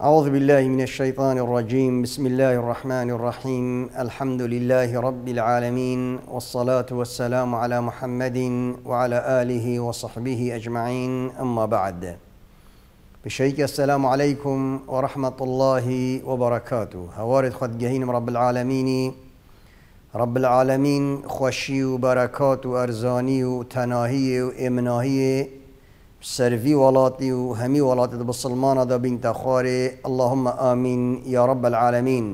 أعوذ بالله من الشيطان الرجيم بسم الله الرحمن الرحيم الحمد لله رب العالمين والصلاة والسلام على محمد وعلى آله وصحبه أجمعين أما بعد بشيك السلام عليكم ورحمة الله وبركاته هوارد خد رب العالمين رب العالمين خوشي وبركاته أرزاني وتناهي وإمناهي سرفي ولاتي وهمي ولاتي بسلمان دا بنت خواري اللهم آمين يا رب العالمين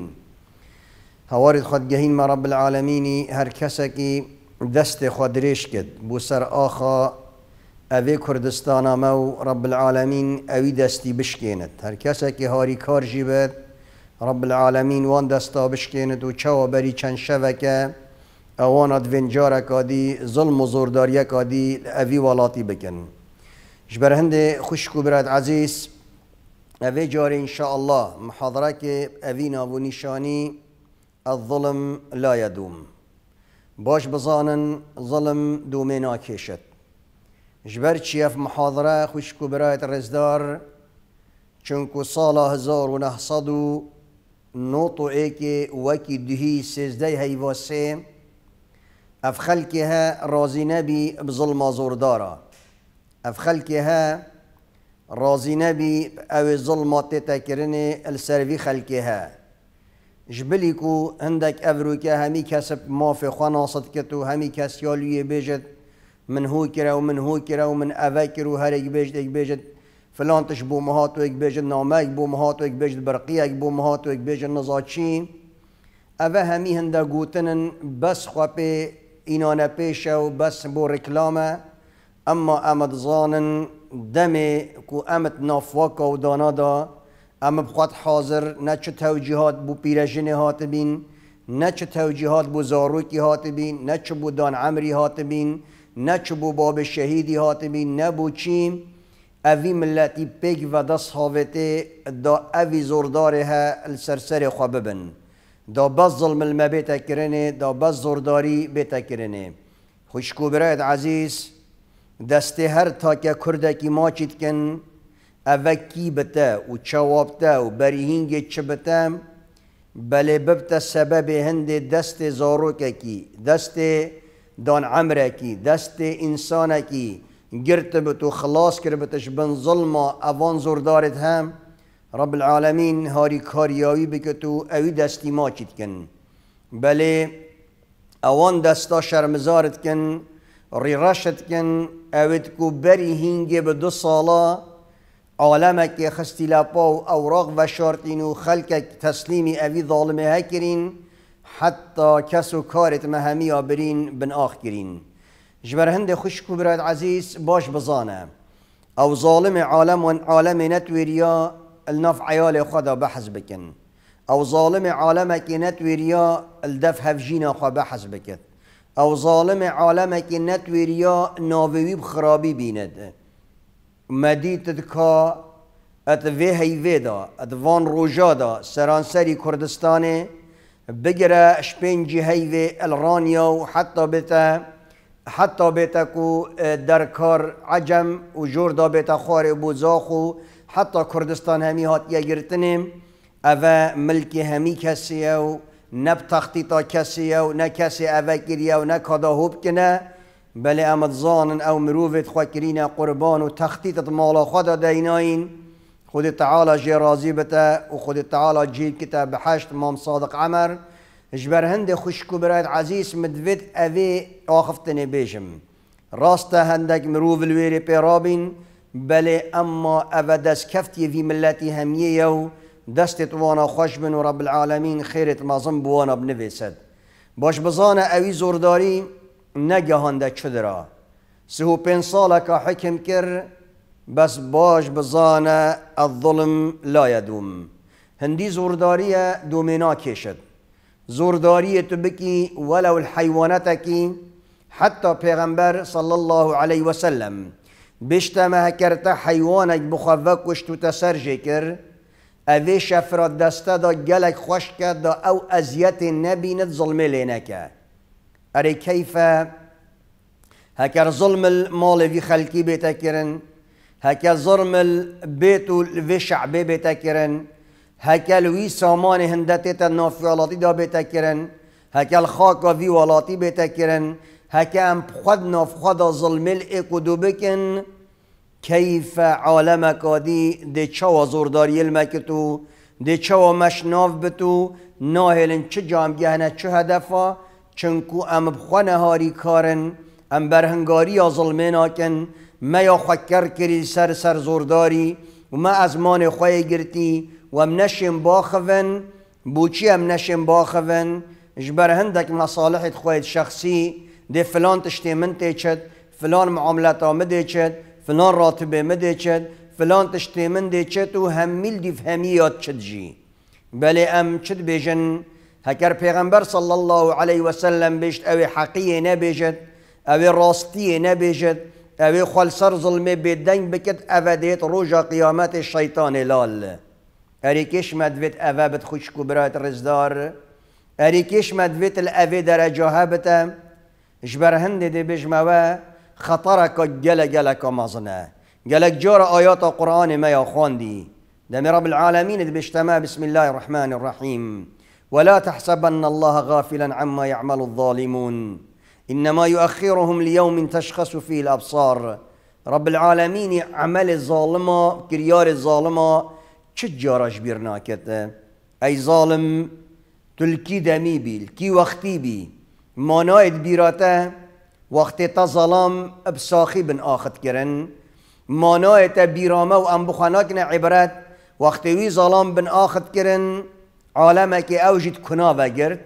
هوارد خد جهين ما رب العالمين هر كسك دست خد ريش كد بسر آخا اوه كردستان مو رب العالمين اوي دستي بشكينت هر كسك هاري كار جيبت رب العالمين وان دستا بشكينت و بري چن شبكه اوانت وینجارك آدي ظلم و زورداريك آدي اوي ولاتي بكن جبر هندي خشك براد عزيز أبي جاري إن شاء الله محاضرك أبينا أبو نشاني الظلم لا يدوم باش بزانن ظلم دومينا كيشت جبر في محاضرة خشك براد رزدار چونکو صالة هزار و نهصد و نوتو ایک وکی دهی سزده هیواسه اف خلکه رازی بظلم زوردارا اف ها رازي نبي او ظلمة تتكرني السرفي خلقها جبليكو عندك افروكا همي كسب ما في خناصت كتو همي كسيالوية بيجت من هو كرا ومن هو كرا ومن افاكر وهرك بيجت اك بيجت فلان تشبو مهاتو اك بيجت نامك بو مهاتو اك بيجت برقية اك بو مهاتو اك بيجت نزاتشين افا همي هندا قوتنن بس خوابي اینانه پیشه و بس بو رکلامه اما امد زانن دمی کو امت نافواکا و دانا دا اما بخواد حاضر نه چه توجیهات بو پیرژن هات بین نه چه توجیهات بو زاروکی هات بین نه چه بو دان عمری هات بین نه چه بو باب شهیدی هات بین نه بو چیم اوی ملتی پیگ و دست حاوته دا اوی زورداره ها سرسر خواب ببن دا بس ظلم المبیت کرنه دا بس زورداری بیت کرنه خوشکو برایت عزیز دست هر تا که کردکی ماچید کن اوکی بته و چوابته و بریهینگ چه بته بله ببته سبب هند دست زاروکه کی دست دان عمره کی دست انسانه کی گرت بتو خلاص کر بتش بن ظلما اوان زوردارت هم رب العالمین هاری کاریایی بکتو اوی دستی ماچید کن بله اوان دستا شرمزارت کن ڕێڕاشتکەن اوید کو بری هینگی به دو ساڵە خستی خستیلاپا و ئەوڕاق و شارتین و خلک تەسلیمی اوی ظالمه هەکرین حتا کسو کارت مهمی مەهەمیا برین بناخ گرین جبرهند خوش خوشک عزیز باش بزانه او ظالم عالم و عالم نەتوێریا ناف عیال خدا بەحز بکن ظالم عالم عالمێکی نەتوێریا الدف هفجین خوا بحث بکن او ظالم اکی که نتویریا ناویوی بخرابی بیند مدیتت کا ات وی هیوی دا ات وان روژا دا سرانسری کردستان بگره شپنجی هیوی الرانیا و حتی بتا حتی بیتا کو در کار عجم و جور دا بیتا خوار و حتی کردستان همی هات او ملک همی کسی نه تخطيطا كسيا و نه كسي أفكريا و نه هوب بل أمد زانن أو مروفت خاكرين قربان و تخطيطت مالا خدا ديناين خود تعالى جي راضي بتا و خود تعالى جي كتاب بحشت مام صادق عمر جبر هند خشكو برايت عزيز مدفت أفي آخفتني بيشم راستا هندك مروف الويري بيرابين بل أما أفدس كفتي في ملتي همية دەستێت وانە خۆش بن و ڕەبلعاالەمین خێرت مازم بوانا بنفسد باش بزانە ئەوی نگهان نەگەهاندە چدرا سهو و پێ حكم حکم بس باش بزانا الظلم لا يدوم هندي زۆرداریە دومينا کێشت زۆرداریە تو بکی وەلە حتى حتا صلى الله عليه وسلم بشتمه هەکەرتە حیوانێک بخەڤە کوشت و تەسەرژێ كر اوی شف را دا گلک خوش کرد دا او اذیت نبیند ظلمه لینکه اره کیفه هکر ظلم المال وی خلکی بیتا کرن هکر ظلم البیت وی شعبه بیتا کرن هکل وی سامان هندته تا نافیالاتی دا بیتا کرن هکل خاک وی والاتی بیتا کرن هکم خود ناف خدا ظلم الای کدو بکن کیف عالم کادی دی و زورداری المکتو ده دی و مشناف بتو ناهلن چه گهنه چه هدفا چنکو ام بخوا نهاری کارن ام برهنگاری یا ظلمه ناکن ما یا خکر کری سر سر زورداری و ما از مان خواه گرتی و ام نشیم باخون بوچی ام نشیم باخون اش برهندک مصالحت خواهد شخصی دی فلان تشتی من تیچد فلان معاملت آمده چد فلان راتبه مده چد فلان تشتی من ده چد و همیل دیف همیات چد جی بله ام چد بیجن هکر پیغمبر صلی الله علیه و سلم بیشت او حقیه نبیجد او راستیه نبیجد او خلصر ظلمه بدنگ بکت او دیت روژا قیامت شیطان لال اريكيش او بد بتخش كبرات رزدار اريكيش مدفت الأفا درجة هابتا جبر هند دي خطرك گله گلک مزنه گلک جار آیات قرآن ما خواندی دم رب العالمین بشتما بسم الله الرحمن الرحیم ولا تحسبن الله غافلا عما يعمل الظالمون انما يؤخرهم ليوم تشخص فيه الابصار رب العالمين عمل الظالمة كريار الظالمة شجارة جارش أي ظالم تلكي دمی بیل کی وقتی بی مانایت بيراته وقتی تا ظلام ابساخی بن آخد کرن مانای تا بیرامه و انبخاناکن عبرت وقتی وی ظلام بن آخد کرن عالمه که اوجید کنا گرد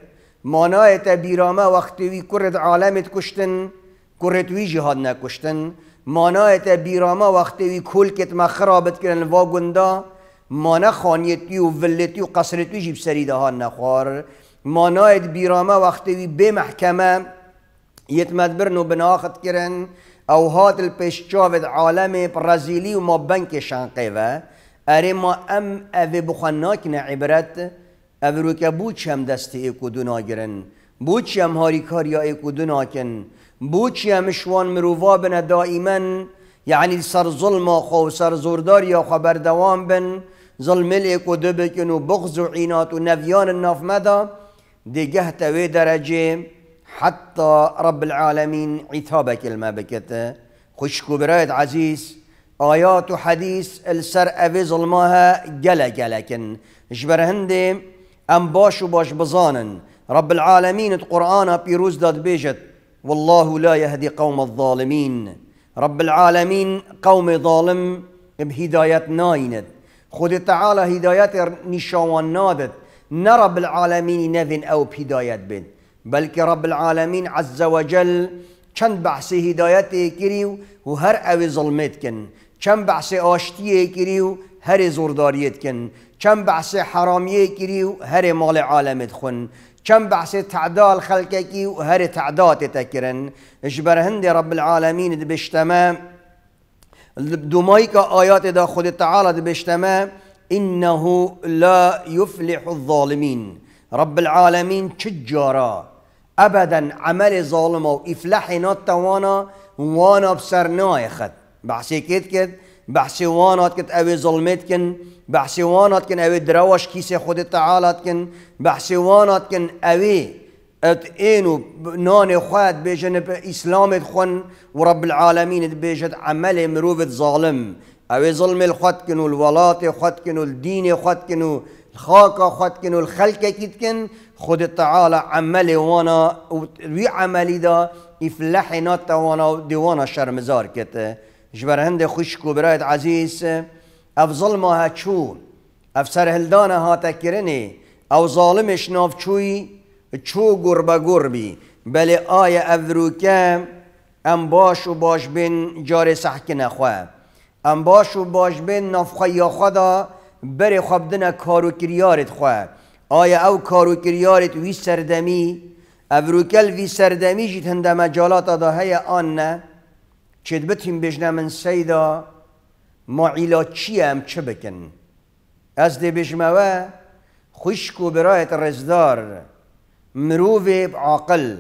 مانای تا بیرامه وقتی وی کرد عالمت کشتن کرد وی جهاد نکشتن مانای تا بیرامه وقتی وی کل کت مخرابت کرن و گنده مانا خانیتی و ولتی و قصرتی جیب سریده ها نخوار مانایت بیرامه وقتی وی بمحکمه یت مدبر نو بناخت کرن او هات چاوید عالم برازیلی و ما بنک شنقه و اره ما ام او بخناک عبرت او رو که بود چم دستی ای کدو ناگرن بود هاری کاریا ای کدو چم شوان مروا بن دائما یعنی سر ظلم خو سر زوردار یا خبر دوام بن ظلم ای کدو بکن و بغض و عینات و نویان نافمدا دیگه توی درجه حتى رب العالمين عتابك الما بكت خشك برايد عزيز آيات وحديث السر أبي ظلمها جلا جلكن جبر هندي أم باش وباش بزانن رب العالمين القرآن بيروز داد بيجت والله لا يهدي قوم الظالمين رب العالمين قوم ظالم بهداية نايند خود تعالى هداية نشوان نادت نرب العالمين نذن أو بهداية بنت بلكي رب العالمین عز وجل چند بحث هدایت کری و هر او ظلمت کن چند بحث آشتی کری هر زرداریت کن چند بحث حرامی کری هر مال عالمت خون چند بحث تعدال خلقکی و هر تعدات تکرن اجبر هند رب العالمین بشتما دومایی که آیات دا خود تعالی بشتما انه لا يفلح الظالمین رب العالمین چجارا ابدا عمل ظالمه وافلحي نوت توانا وانا بسر نايخد بحسي كد كد بحسي وانا كنت اوي ظلمتكن بحسي وانا كن اوي دروش كيس خود تعالى كن بحسي وانا كن اوي ات اينو نان خواد بیشن اسلام خون و رب العالمین بیشت عمل مروف ظالم او ظلم خود کنو الولات خود کنو الخاكة خود کنو الخاک خود کنو الخلق کت خود تعالی عمل وانا وی عملی دا افلح و دیوانا شرمزار کته جبر هند خوش برایت عزیز اف ظلمه ها چو اف سرهلدان ها تکرنی او ظالمش ناف چوی چو گربه گربی بله آیا افروکه ام باش و باش بین جار سحک نخواه ام باش و باش بین نافخه یا خدا بری خوابدن کارو کریارت خواه آیا او کارو کریارت وی سردمی ابروکل وی سردمی جیت هنده مجالات آده آن نه چید بتیم بجنه من سیدا ما علا هم چه بکن از دی بجموه و و برایت رزدار مروو عاقل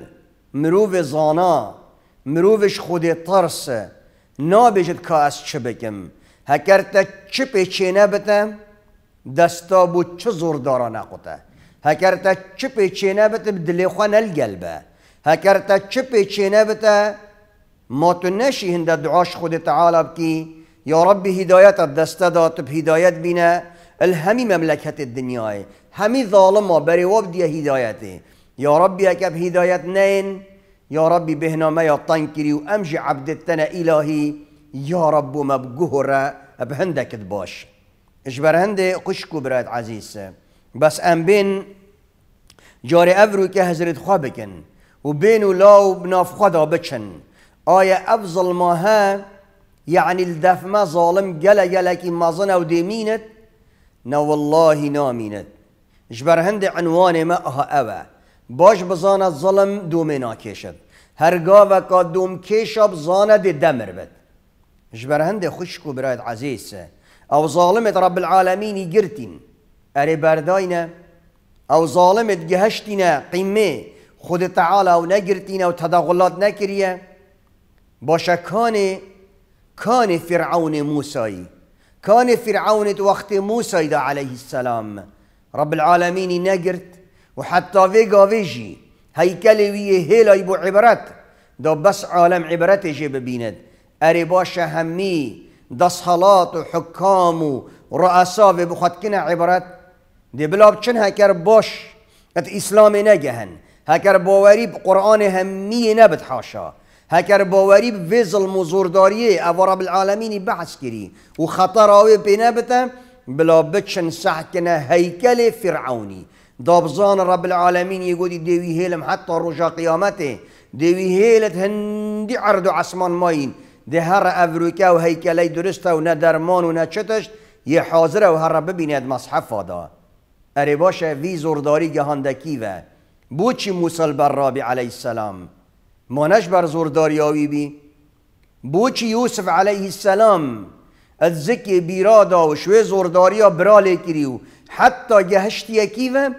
مروو زانا مرووش خود ترس نابجد که از چه بکم هکر تا چه پیچه نبتم دستا بو چه زور دارا قطه هکر تا چه پیچینه بته دلیخوا نل نلگل به هکر تا چه پیچینه ما تو نشی هنده دعاش خود تعالی بکی یا ربی هدایت دات به هدایت بینه الهمی مملکت دنیای همی ظالم ما بری دیه هدایته یا ربی به هدایت نین یا ربی بهنامه یا کری و امجی عبدتن الهی یا رب را بهندکت باشه. اجبرنده قشکو برات عزیز بس ام بین افرو که حضرت خواه بکن و بین و لاو بناف خدا بچن آیا اف ماه یعنی الدفمه ظالم گله گله که مازن او دیمینت نو والله نامینت اجبرهند عنوان ما اها اوه باش بزانه ظلم دومه ناکشد هرگاه و که دوم کشب زاند دمر بد اجبرهند خوشکو برایت عزیزه او ظالمت رب العالمين جرتين اري برداينا او ظالمت جهشتنا قیمه خود تعالى او نگرتینه او تداغلات نكريا باشا كان كان فرعون موسى كان فرعون وقت موسى دا عليه السلام رب العالمين نجرت وحتى فيجا فيجي هيكل ويه هيلا يبو عبرت دا بس عالم عبرت جيب بيند أري باشا همي دسهلات وحكام ورؤساء كنا عبرت دي بلاب چن هكر باش ات اسلام نجهن هكر باوري بقرآن همي نبت حاشا هكر باوري بفيز المزوردارية رب العالمين بحث كري وخطر أوي بنبتا بلاب بچن سحكنا هيكل فرعوني دابزان رب العالمين يقول ديوي هيلم حتى رجا قيامته ديوي هيلت هندي عرض عصمان ماين ده هر افروکه و هیکلی درسته و نه درمان و نه چتشت یه حاضره و هر ببیند مصحف دا اره باشه وی زورداری گهاندکی و بو چی موسل بر رابی علیه السلام مانش بر زورداری آوی بی بو چی یوسف علیه السلام از ذکی بیرادا و شوی ها برال لیکری و حتی گهشتی یکی و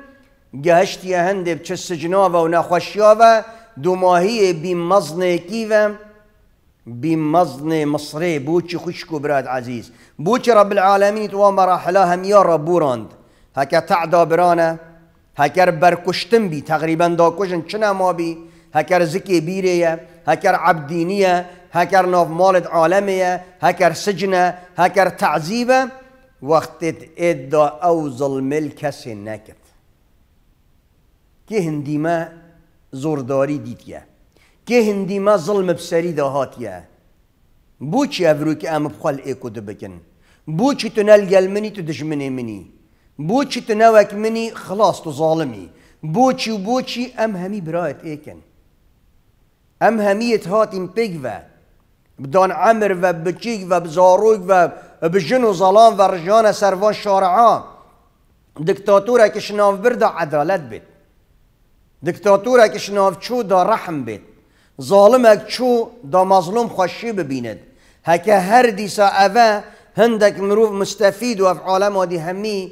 گهشتی هنده چه سجنا و نخوشیا و دو ماهی بی مزنه کی و بمظني مصري بوشي خشكو براد عزيز بوشي رب العالمين تو مراحلها رب وراند هكا تعدا برانا هكا بركشتن بي تقريبا دا كشن چنا ما بي هكر زكي بيريه هكا عبدينيه هكا ناف مالد عالميه هكا سجنه هكا تعذيبه وقت ادى او ظلم الكس نكت كي هنديما زورداري ديتيه که هندی ما ظلم بسری دا هاتیه بو چی که ام بخال ایکو بکن بو چی تو نلگل منی تو دشمنی منی بو چی تو نوک منی خلاص تو ظالمی بو و بوچی چی ام همی برایت ایکن ام همیت هاتیم پیگوه بدان عمر و بچیگ و بزاروگ و بجن و ظلام و رجان سروان شارعان دکتاتور که برده عدالت بید دکتاتور که شناف دا رحم بید ظالم چو دا مظلوم خوشی ببیند هکه هر دیسا اوه هندک مروف مستفید و عالم آدی همی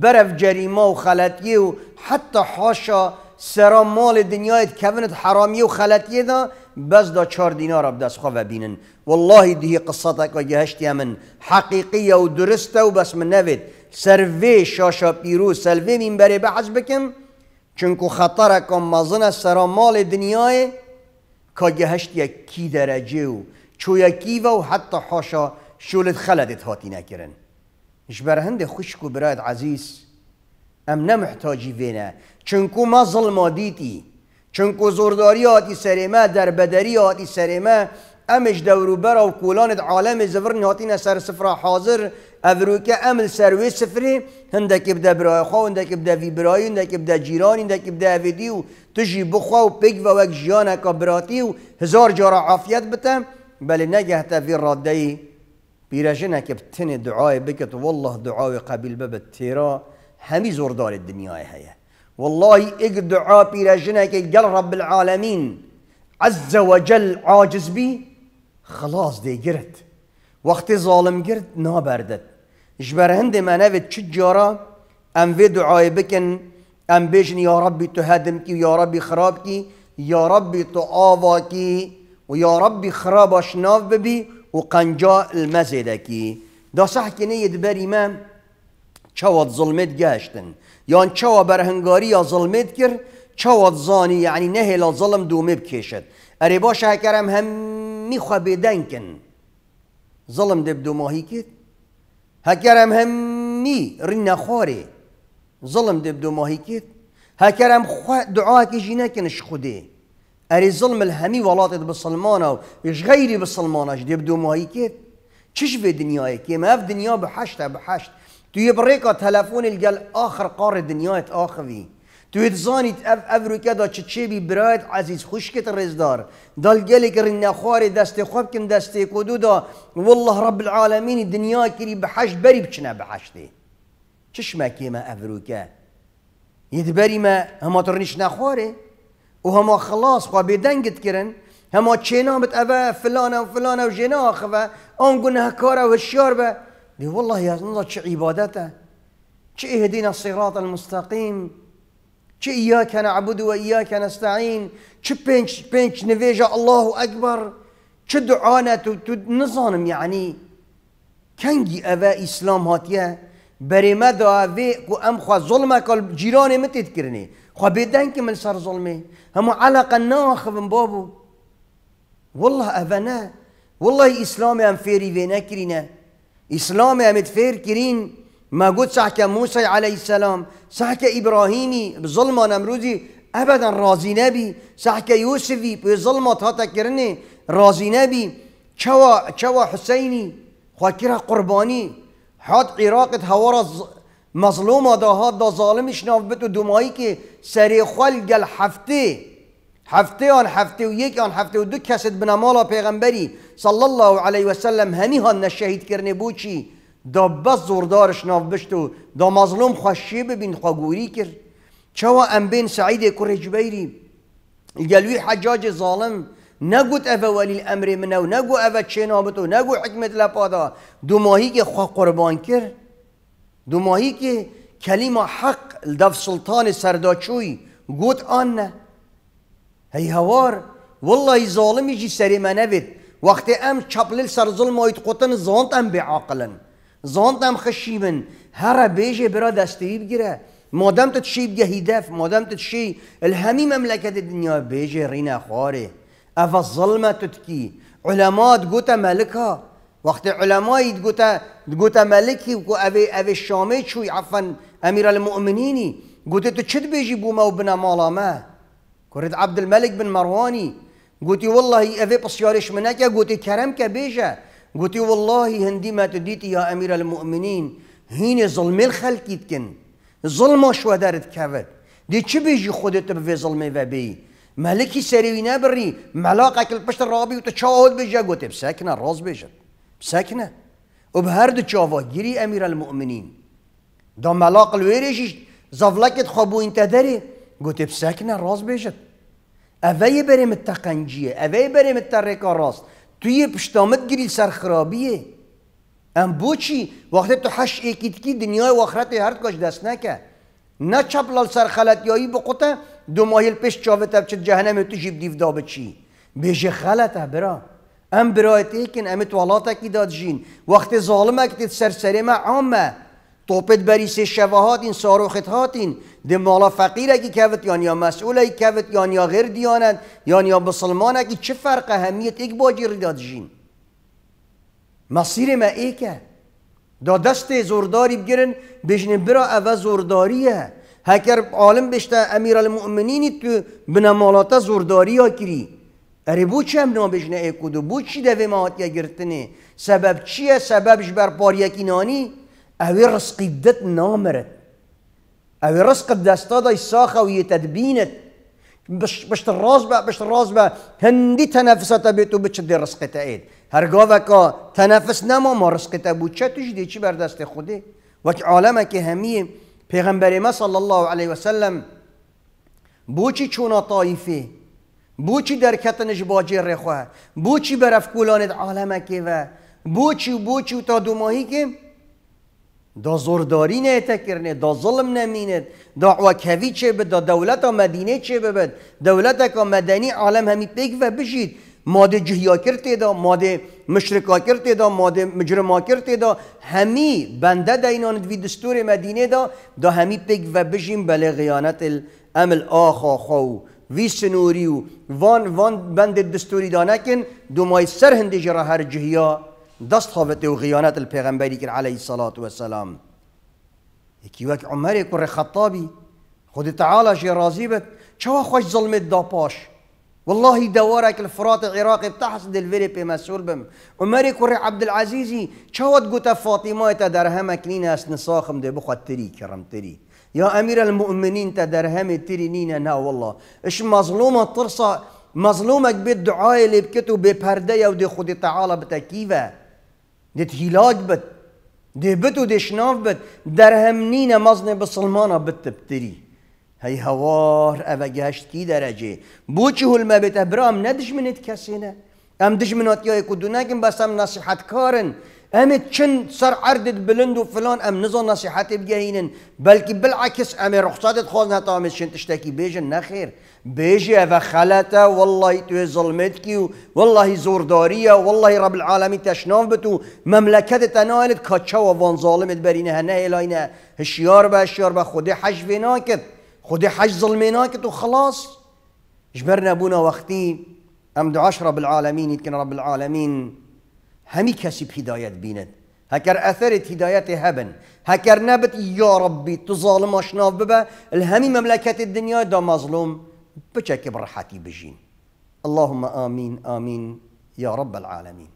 برف جریمه و خلطیه و حتی حاشا سرا مال دنیایت کوند حرامی و خلطیه دا بس دا چار دینار دست خواه بینن والله دیه قصتک و گهشتی من حقیقیه و درسته و بس من نوید سروی شاشا پیرو سروی مین بره بحث بکم چونکو خطرکم مزن سرا مال دنیای هشت یکی درجه و چویکی و حتی حاشا شولت خلدت هاتی نکرن اش برهند خشک برایت عزیز ام نمحتاجی وینه چونکو ما ظلما دیتی چونکو زورداری هاتی سریمه در بدری هاتی سریمه امش دورو برا و کولاند عالم زورن هاتی سر سفرا حاضر افروكا امل سروي سفري هندك يبدا براي خو هندك يبدا في براي هندك يبدا جيران هندك يبدا فيديو تجي بخوا وبيك وك جيانا كبراتي وهزار جرا عافيت بتا بل نجحت في الردي بيرجنك بتني دعاي بكت والله دعاي قبيل باب التيرا همي زور دار الدنيا هي والله اك دعاء بيرجنك قال رب العالمين عز وجل عاجز بي خلاص دي قرت وقت ظالم قرت نابردت جبرهند هند منافت چه جارا ام دعای بکن ام بیشن یا ربی تو هدم کی یا ربی خراب کی یا ربی تو آوا کی و یا ربی خرابش ببی و قنجا المزدکی. دا صح امام چواد ظلمت گشتن یان چوا برهنگاری یا ظلمت کر چواد زانی یعنی نهلا ظلم دومه بکشد اره باشه هکرم هم میخوا بدن کن ظلم دب دو ماهی هەگەرم هەممی ڕینە ظلم زڵم دو ماهی کرد جی نکنش خوده خودێ ظلم ظلم هەمی وڵاتێت سلمان و ش غەیری بسلمانەش دەبدو ماهی کرد چش بێ دنیای ما ئەف دنیا بە بحشت به حشت توی تلفون تلفونی لەگەل آخر قار دنیایت توی زانيت اف افریقا دا چه چه بی برایت عزیز خوشکت رزدار دل گلی که رن خوار دست خوب دا والله رب العالمين الدنيا كري بحش بري بشنا بحشتي چشمکی ما افریقا يدبري ما هما ترنيش نخواره وهما خلاص خو بيدنجت كرن هما تشينامت اوه فلانا وفلانا فلانه و جنا آخوه آن گونه کاره والله يا الله چه عبادته چه اهدینا الصراط المستقيم چه إياك نعبد وإياك نستعين چه پنج پنج نواجه الله أكبر چه دعانا نظانم يعني کنگی أبا إسلام هاتیه بری ما وی كو أم کل ظلمك متید کرنه خواه بیدن که من سر ظلمي هم علاقة ناخب بابو والله نه والله اسلام أم فيري وی كرينا اسلام أم فیر كرين ما قلت صحك موسى عليه السلام صحك إبراهيمي بظلمة نمروزي أبدا راضي نبي صحك يوسفي بظلمة هاتكرني راضي نبي شوا شوا حسيني خاكرة قرباني حاط عراق هورا مظلومه دا هاد ده ظالمش شناف بتو دمائك سري خلق خل حفتي عن حفتي ويك عن حفتي ودك آن بنمالا و صلى الله عليه وسلم هميها هنی هان نشهید دا بس زوردارش ناف بشت و دا مظلوم خوشی ببین خوگوری کرد چوا ام بین سعید کره جبیری گلوی حجاج ظالم نگوت او ولی الامر منو نگو او چه نابتو نگو حکمت لپادا دو ماهی که خواه قربان کرد دو ماهی که کلیم حق دف سلطان سرداچوی گوت آن نه هی هوار والله ظالمی جی سری منوید وقتی ام چپلیل سر ظلم آید قطن زانت ام بعاقلن زاندم خشیمن هر بیجه برا دستی بگیره مادم تو چی بگه هدف مادم تو چی الهمی مملکت دنیا بیجه رینا خواره اف تو تکی علما گوتا ملکا وقتی علمایی گوتا گوتا ملکی و اوی شامه چوی عفوا امیر المؤمنینی گوته تو چت بیجی بوما و بنا ما؟ کرد عبد الملک بن مروانی گوتی والله اوی پسیارش منکه گوتی کرم که بیجه قلت والله هندي ما تديتي يا امير المؤمنين هين ظلم الخلق يتكن ظلم شو دارت كفت دي چه بيجي خودت بفي ظلم وبي بي ملكي سريوي نبري ملاقك البشت الرابي وتشاهد بجا قلت بساكنه راز بيجت بساكنه وبهارد تشافا جري امير المؤمنين دا ملاق الويريش زفلكت خبو انت داري قلت بساكنه راز بيجت أفاي بريم التقنجية أفاي بريم متريكا راست تو یه پشتامت گیری سرخرابیه ام بوچی وقتی تو هش کی دنیای و آخرت هر کاش دست نکه نه چپ چپلال با بقوته دو ماهیل پیش تب چه جهنم تو جیب دیو دابه چی بیشه خلطه برا ام برایت ایکن ام کی داد جین وقت ظالمه که ما عامه بری سه شواهات این ساروخت هاتین ده مالا فقیر اگه کوت یا یا مسئول اگه کوت یا یا غیر دیانت یا یا بسلمان اگه چه فرق اهمیت یک باجی رداد جین مسیر ما ای که دا دست زورداری بگیرن بجن برا اول زورداریه هکر عالم بشته امیر المؤمنینی تو مالاتا زورداری ها کری اره بو چه هم بجن ای کدو بو چی دوه ماهات یا گرتنه سبب چیه سببش بر پاریک اوی رزقی دت نامرد اوی رزقت دستادای ساخه و یه تدبینت بشت راز با بشت راز با هندی تنفسات بیتو بچه دی رزقت اید هرگاه که تنفس نما ما تا بود چه توش دی چی بر دست خوده و عالمه که همیه پیغمبر ما صلی الله علیه وسلم سلم بوچی چونا طایفه بوچی در کتنش باجی رخوه بوچی برف کولانت عالمه که و بوچی و بوچی تا دو ماهی که دا زورداری نه تکرنه دا ظلم نمیند دا عوکوی چه بد دا دولت مدینه چه ببد دولت که مدنی عالم همی پیک و بشید ماده جهیا کرده دا ماده مشرکا کرده دا ماده مجرما کرده دا همی بنده دا اینان دوی دستور مدینه دا دا همی پیک و بشیم بله غیانت امل آخا خو وی سنوری و وان وان بند دستوری دا نکن دو مای سر هندی جرا هر جهیا دست خوفت و غیانت پیغمبری کر علیه الصلاة و السلام یکی وک عمری کر خطابی خود تعالی شی راضی بد چوا خوش ظلمت دا پاش والله دوارك الفرات العراقي بتحصد الفيليبي مسؤول بم عمر كوري عبد العزيزي شوت قوت فاطمة تدرهمك اس نساخم دي بخوا تري كرم تري يا أمير المؤمنين تدرهم تري نينا نا والله إش مظلومة ترصى مظلومك بالدعاء اللي بكتو يا ودي خدي تعالى بتكيفه دێت هم نین دێ بت و دێشناف بێت دەرهەم نینە مەزنێ درجه، بو چه هلما هەوار درجه، ندش منت کسی نه نه، کسینه، منات های کدو نگم بس هم نصیحت کارن. ام تشن سر عرض بلندو وفلان ام نزل نصيحتي بجاينن بلكي بالعكس ام رخصتت خوزنا تام تشن تشتكي بيجن نخير بيجي اذا خلتا والله تو ظلمتكي والله زورداريه والله رب العالمين تشناف بتو مملكه نالت كاتشا وان ظالمت برينه هنا الينا هشيار بشيار بخودي حج فيناكت خودي حج ظلميناكت وخلاص جبرنا ابونا وقتي أمد عشرة العالمين يتكن رب العالمين همی کسی هدایت بیند هکر اثر هدایت هبن هکر نبت یا ربی تو ظالم آشناف ببه الهمی مملکت دنیا دا مظلوم بچه که بجین اللهم آمین آمین یا رب العالمین